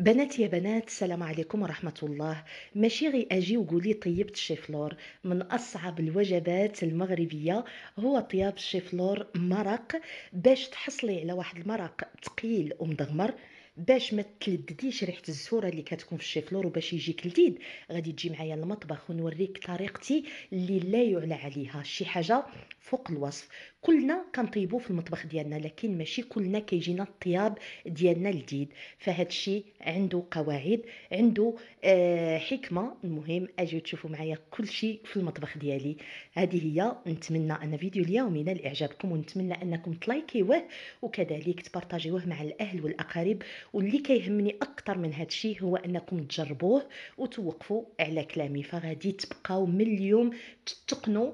بنات يا بنات السلام عليكم ورحمة الله ماشي غي أجي وقولي طيبت الشيفلور من أصعب الوجبات المغربية هو طياب الشيفلور مرق باش تحصلي على واحد المرق تقيل ومدغمر باش ما تلدديش ريحه الزفوره اللي كتكون في الشيفلور وباش يجيك لذيذ غادي تجي معايا للمطبخ ونوريك طريقتي اللي لا يعلى عليها شي حاجه فوق الوصف كلنا كنطيبو في المطبخ ديالنا لكن ماشي كلنا كيجينا الطياب ديالنا لذيذ فهاد الشيء عنده قواعد عنده آه حكمه المهم اجيو تشوفوا معايا كل شيء في المطبخ ديالي هذه هي نتمنى ان فيديو اليوم ينال اعجابكم ونتمنى انكم تلايكيوه وكذلك تبارطاجيوه مع الاهل والاقارب واللي كيهمني اكثر من هذا الشيء هو انكم تجربوه وتوقفوا على كلامي فغادي تبقاو من اليوم تتقنوا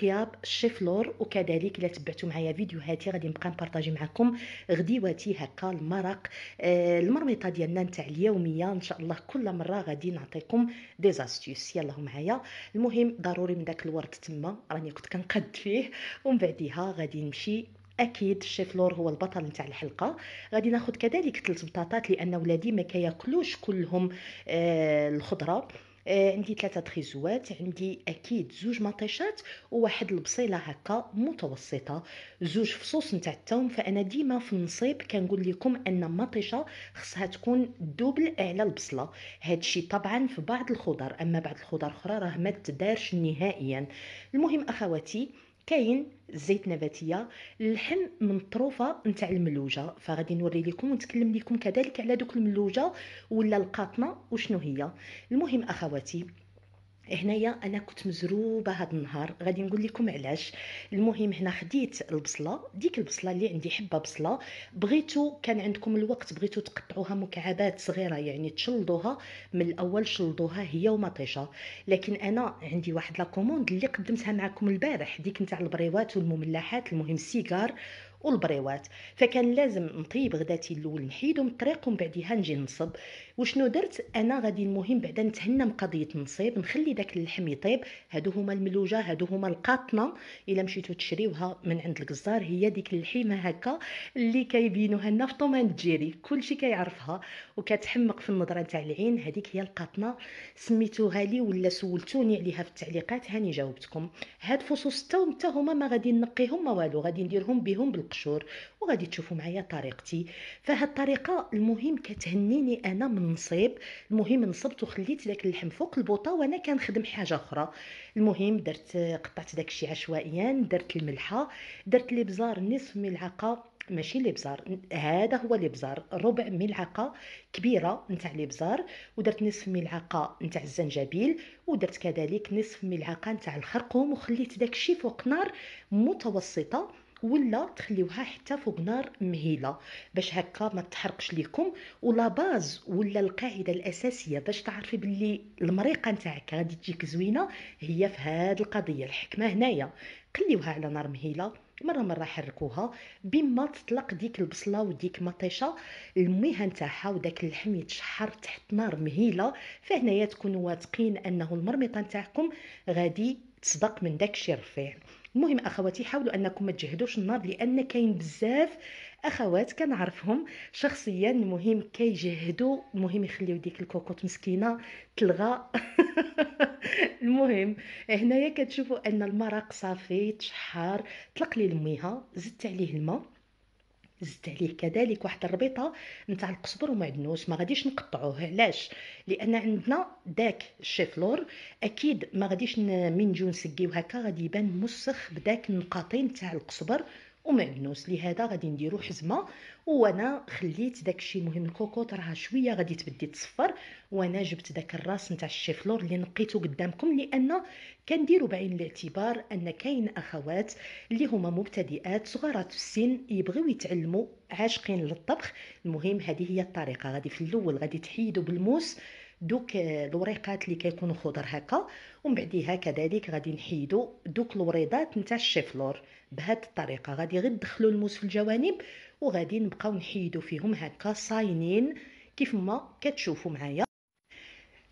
طياب الشيفلور وكذلك الا تبعتوا معايا فيديوهاتي غادي نبقى نبارطاجي معكم غديواتي هكا المرق آه المرميطه ديالنا نتاع اليوميه ان شاء الله كل مره غادي نعطيكم دي زاستيس يلاه معايا المهم ضروري من داك الورد تما راني كنت كنقد فيه ومن بعديها غادي نمشي اكيد الشيف لور هو البطل نتاع الحلقه غادي ناخذ كذلك ثلاث بطاطات لان ولادي ما كياكلوش كلهم آه الخضره آه عندي ثلاثه تخيزوات عندي اكيد زوج مطيشات وواحد البصيله هكا متوسطه زوج فصوص نتاع التوم فانا ديما في النصيب كنقول لكم ان مطيشه خصها تكون دوبل على البصله هذا الشيء طبعا في بعض الخضر اما بعض الخضر اخرى راه ما تدارش نهائيا المهم اخواتي كاين زيت نباتية اللحم من طروفة نتاع الملوجه فغادي نوري لكم ونتكلم لكم كذلك على دوك الملوجه ولا القاطنه وشنو هي المهم اخواتي هنايا انا كنت مزروبه هاد النهار غادي نقول لكم علاش المهم هنا خديت البصله ديك البصله اللي عندي حبه بصله بغيتو كان عندكم الوقت بغيتو تقطعوها مكعبات صغيره يعني تشلضوها من الاول شلضوها هي ومطيشه لكن انا عندي واحد لا كوموند اللي قدمتها معكم البارح ديك نتاع البريوات والمملحات المهم سيجار والبريوات فكان لازم نطيب غداتي الاول من الطريق ومن بعديها نجي نصب وشنو درت انا غادي المهم بعدا نتهنى من قضيه النصيب نخلي داك اللحم يطيب هادو هما الملوجه هادو هما القاطنه الا مشيتو تشريوها من عند الجزار هي ديك اللحيمه هكا اللي كيبينوها لنا في طومان الجيري كلشي كيعرفها وكتحمق في النظره تاع العين هذيك هي القاطنه سميتوها لي ولا سولتوني عليها في التعليقات هاني جاوبتكم هاد فصوص التوم حتى هما ما غادي نقيهم ما والو غادي نديرهم بهم بالقا شهور وغادي تشوفوا معايا طريقتي فهاد الطريقه المهم كتهنيني انا من نصيب المهم نصبت وخليت داك اللحم فوق البوطه وانا كنخدم حاجه اخرى المهم درت قطعت داك الشيء عشوائيا درت الملحه درت الابزار نصف ملعقه ماشي لبزار هذا هو لبزار ربع ملعقه كبيره نتاع لبزار ودرت نصف ملعقه نتاع الزنجبيل ودرت كذلك نصف ملعقه نتاع الخرقوم وخليت داكشي فوق نار متوسطه ولا تخليوها حتى فوق نار مهيله باش هكا ما تحرقش ليكم ولا باز ولا القاعده الاساسيه باش تعرفي باللي المريقه نتاعك غادي تجيك زوينه هي في هذه القضيه الحكمه هنايا قليوها على نار مهيله مره مره حركوها بما تطلق ديك البصله وديك مطيشه الميها نتاعها وداك اللحم يتشحر تحت نار مهيله فهنايا تكونوا واثقين انه المرمطه نتاعكم غادي تصدق من داكشي رفيع المهم اخواتي حاولوا انكم ما تجهدوش النار لان كاين بزاف اخوات كنعرفهم شخصيا المهم كيجهدوا المهم يخليو ديك الكوكوط مسكينه تلغى المهم هنايا كتشوفوا ان المرق صافي تشحر طلق لي الميها زدت عليه الماء زدت عليه كذلك واحد الربيطه نتاع القزبر ومعدنوس ما غاديش نقطعوه علاش لان عندنا داك الشيفلور اكيد ما غاديش من نجيو نسقيو هكا غادي يبان موسخ بداك النقاطين تاع القزبر ومعنوس لهذا غادي نديرو حزمه وانا خليت داكشي المهم الكوكوط راه شويه غادي تبدي تصفر وانا جبت داك الراس نتاع الشيفلور اللي نقيتو قدامكم لان كنديرو بعين الاعتبار ان كاين اخوات اللي هما مبتدئات صغارات السن يبغيو يتعلموا عاشقين للطبخ المهم هذه هي الطريقه غادي في الاول غادي تحيدوا بالموس دوك الوريقات اللي كيكونوا خضر هكا ومن بعديها كذلك غادي نحيدوا دوك الوريضات نتاع الشيفلور بهاد الطريقه غادي غير ندخلوا الموس في الجوانب وغادي نبقاو نحيدوا فيهم هكا صاينين كيف ما كتشوفوا معايا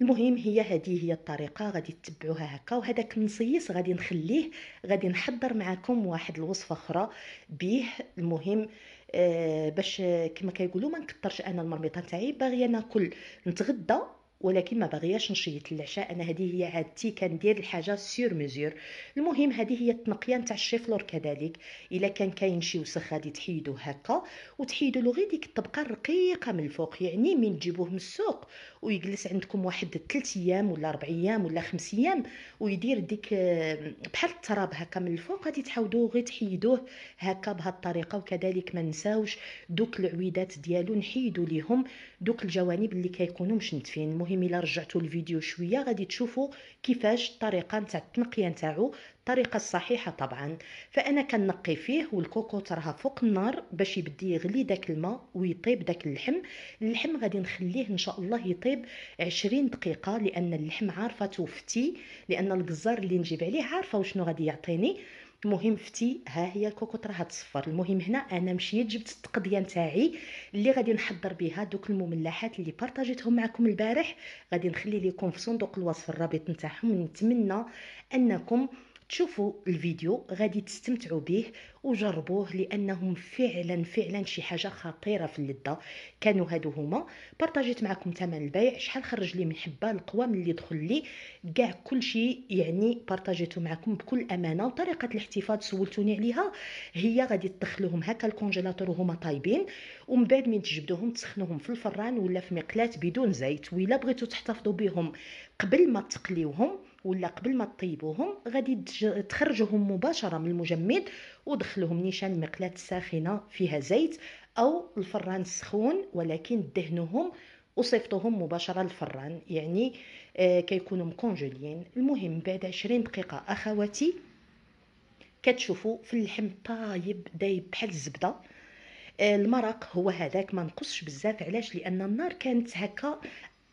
المهم هي هذه هي الطريقه غادي تتبعوها هكا وهذاك النصيص غادي نخليه غادي نحضر معكم واحد الوصفه اخرى به المهم آه باش كما كيقولوا ما نكثرش انا المرميطه تاعي باغيه ناكل نتغدى ولكن ما بغياش نشيط العشاء انا هذه هي عادتي كندير الحاجه سير ميزور المهم هذه هي التنقيه نتاع الشيفلور كذلك الا كان كاين شي وسخ غادي تحيدوه هكا وتحيدوا له غير ديك الطبقه الرقيقه من الفوق يعني من تجيبوه من السوق ويجلس عندكم واحد 3 ايام ولا 4 ايام ولا 5 ايام ويدير ديك آه، بحال التراب هكا من الفوق غادي تحاولوا غير تحيدوه هكا بهذه الطريقه وكذلك ما نساوش دوك العويدات ديالو نحيدوا ليهم دوك الجوانب اللي كيكونوا مش متفين المهم المهم الا رجعتوا الفيديو شويه غادي تشوفوا كيفاش الطريقه نتاع التنقيه نتاعو الطريقه الصحيحه طبعا فانا كنقي فيه والكوكو ترها فوق النار باش يبدي يغلي داك الماء ويطيب داك اللحم اللحم غادي نخليه ان شاء الله يطيب 20 دقيقه لان اللحم عارفه توفتي لان الجزار اللي نجيب عليه عارفه وشنو غادي يعطيني المهم فتي ها هي الكوكوط راه تصفر المهم هنا انا مشيت جبت التقضيه نتاعي اللي غادي نحضر بها دوك المملحات اللي بارطاجيتهم معكم البارح غادي نخلي لكم في صندوق الوصف الرابط نتاعهم نتمنى انكم تشوفوا الفيديو غادي تستمتعوا به وجربوه لانهم فعلا فعلا شي حاجه خطيره في اللذه كانوا هادو هما بارطاجيت معكم ثمن البيع شحال خرج لي من حبه القوام اللي دخل لي كاع كلشي يعني بارطاجيته معكم بكل امانه وطريقه الاحتفاظ سولتوني عليها هي غادي تدخلوهم هكا الكونجيلاتور وهما طايبين ومن بعد من تجبدوهم تسخنوهم في الفران ولا في مقلاه بدون زيت ولا بغيتو تحتفظوا بهم قبل ما تقليوهم ولا قبل ما تطيبوهم غادي تخرجوهم مباشره من المجمد ودخلوهم نيشان المقلاة الساخنه فيها زيت او الفران السخون ولكن دهنوهم وصيفطوهم مباشره للفران يعني آه كيكونوا مكونجولين المهم بعد 20 دقيقه اخواتي كتشوفوا في اللحم طايب دايب بحال الزبده آه، المرق هو هذاك ما نقصش بزاف علاش لان النار كانت هكا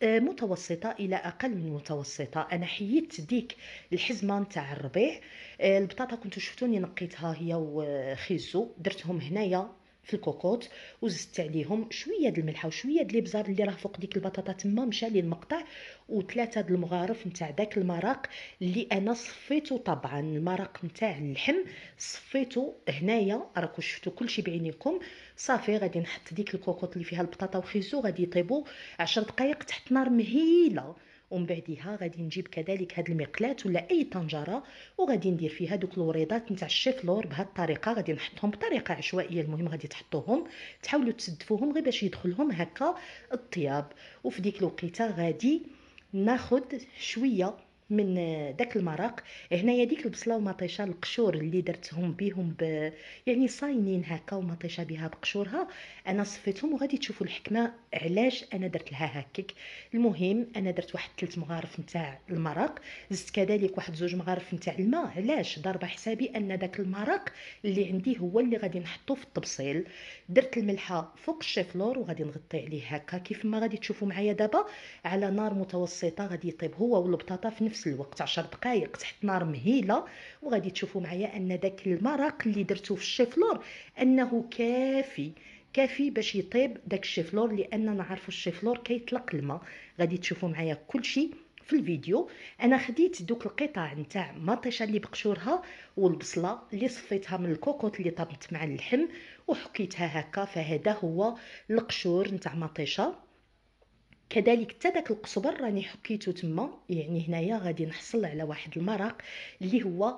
آه، متوسطة إلى أقل من متوسطة أنا حيدت ديك الحزمة نتاع الربيع آه، البطاطا كنتو شفتوني نقيتها هي وخيزو درتهم هنايا في الكوكوت وزدت عليهم شويه د الملحه وشويه د الابزار اللي راه فوق ديك البطاطا تما مشى لي المقطع وثلاثه د المغارف نتاع داك المرق اللي انا صفيته طبعا المرق نتاع اللحم صفيته هنايا راكم شفتوا كلشي بعينيكم صافي غادي نحط ديك الكوكوط اللي فيها البطاطا وخيزو غادي يطيبوا 10 دقائق تحت نار مهيله ومن بعديها غادي نجيب كذلك هاد المقلات ولا اي طنجره وغادي ندير فيها دوك الوريضات نتاع الشيفلور بهاد الطريقه غادي نحطهم بطريقه عشوائيه المهم غادي تحطوهم تحاولوا تسدفوهم غير باش يدخلهم هكا الطياب وفي ديك الوقيته غادي ناخد شويه من داك المرق هنايا ديك البصله ومطيشه القشور اللي درتهم بهم ب... يعني صاينين هكا ومطيشه بها بقشورها انا صفيتهم وغادي تشوفوا الحكمه علاش انا درت لها هكاك المهم انا درت واحد ثلاث مغارف نتاع المرق زدت كذلك واحد زوج مغارف نتاع الماء علاش ضربه حسابي ان داك المرق اللي عندي هو اللي غادي نحطو في الطبسيل درت الملحه فوق الشيفلور وغادي نغطي عليه هكا كيف ما غادي تشوفوا معايا دابا على نار متوسطه غادي يطيب هو والبطاطا في نفس نفس الوقت 10 دقائق تحت نار مهيله وغادي تشوفوا معايا ان داك المرق اللي درتو في الشيفلور انه كافي كافي باش يطيب داك الشيفلور لان نعرفوا الشيفلور كيطلق الماء غادي تشوفوا معايا كلشي في الفيديو انا خديت دوك القطع نتاع مطيشه اللي بقشورها والبصله اللي صفيتها من الكوكوط اللي طابت مع اللحم وحكيتها هكا فهذا هو القشور نتاع مطيشه كذلك حتى داك القصبر راني يعني حكيتو تما يعني هنايا غادي نحصل على واحد المرق اللي هو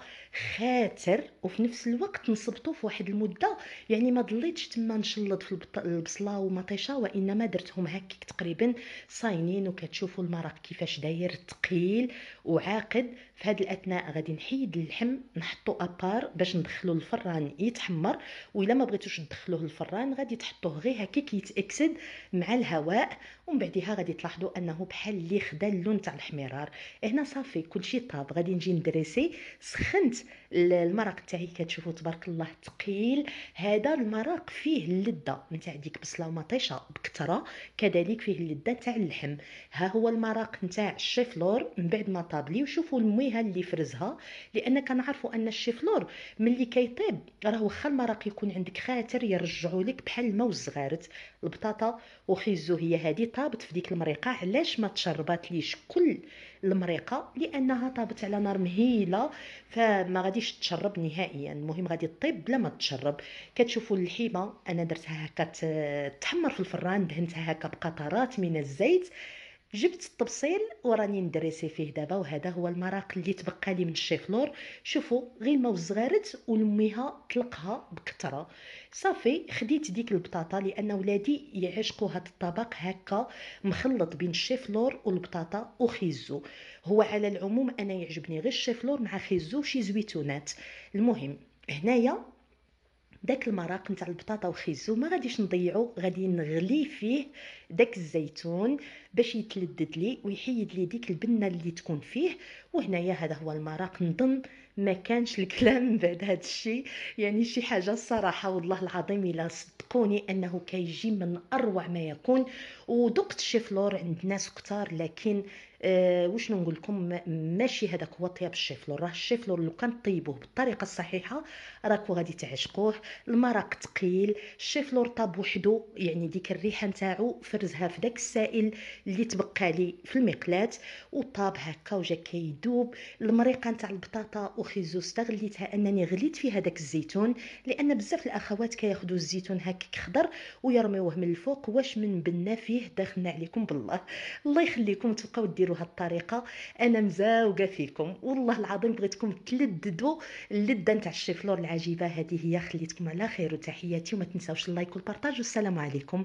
خاتر وفي نفس الوقت نصبتو في واحد المده يعني ما ضليتش تما نشلط في البصله ومطيشه وانما درتهم هكيك تقريبا صاينين وكتشوفوا المرق كيفاش داير ثقيل وعاقد في هاد الاثناء غادي نحيد اللحم نحطو ابار باش ندخلو الفران يتحمر وإلا ما بغيتوش تدخلوه الفران غادي تحطوه غير هكا كيتاكسد مع الهواء ومن بعديها غادي تلاحظوا انه بحال اللي خدا اللون تاع الحمرار هنا صافي كلشي طاب غادي نجي ندريسي سخنت المرق تاعي كتشوفوا تبارك الله ثقيل هذا المرق فيه اللذه نتاع ديك بصله ومطيشه بكثره كذلك فيه اللذه تاع اللحم ها هو المرق نتاع الشيفلور من بعد ما طاب لي وشوفوا المي الجهه اللي فرزها لان كنعرفوا ان الشيفلور ملي كيطيب راه واخا المرق يكون عندك خاتر يرجعوا لك بحال الماء والزغارت البطاطا وخيزو هي هذه طابت في ديك المريقه علاش ما تشربات ليش كل المريقه لانها طابت على نار مهيله فما غاديش تشرب نهائيا المهم غادي تطيب بلا ما تشرب كتشوفوا اللحيمه انا درتها هكا تحمر في الفران دهنتها هكا بقطرات من الزيت جبت الطبسيل وراني ندرسي فيه دابا وهذا هو المراق اللي تبقى لي من الشيفلور شوفوا غير ما وزغرت ولميها طلقها بكثره صافي خديت ديك البطاطا لان ولادي يعشقوا هذا الطبق هكا مخلط بين الشيفلور والبطاطا وخيزو هو على العموم انا يعجبني غير الشيفلور مع خيزو شي زويتونات المهم هنايا داك المراق نتاع البطاطا وخيزو ما غاديش نضيعو غادي نغلي فيه داك الزيتون باش يتلدد لي ويحيد لي ديك البنه اللي تكون فيه وهنايا هذا هو المراق نظن ما كانش الكلام من بعد هذا الشيء يعني شي حاجه الصراحه والله العظيم الا صدقوني انه كيجي من اروع ما يكون ودقت شي فلور عند ناس كثار لكن آه وشنو نقول لكم ماشي هذاك هو طياب الشيفلور راه الشيفلور لو كان طيبوه بالطريقه الصحيحه راكو غادي تعشقوه المراق ثقيل الشيفلور طاب وحده يعني ديك الريحه نتاعو فرزها في داك السائل اللي تبقى لي في المقلاة وطاب هكا وجا كيدوب المريقه نتاع البطاطا وخيزو استغليتها انني غليت فيها داك الزيتون لان بزاف الاخوات كياخذوا الزيتون هكاك خضر ويرميوه من الفوق واش من بنا فيه داخلنا عليكم بالله الله يخليكم تبقاو ديروا ديروا الطريقه انا مزاوقه فيكم والله العظيم بغيتكم تلددوا اللذه نتاع الشيفلور العجيبه هذه هي خليتكم على خير وتحياتي وما تنساوش اللايك والبارطاج والسلام عليكم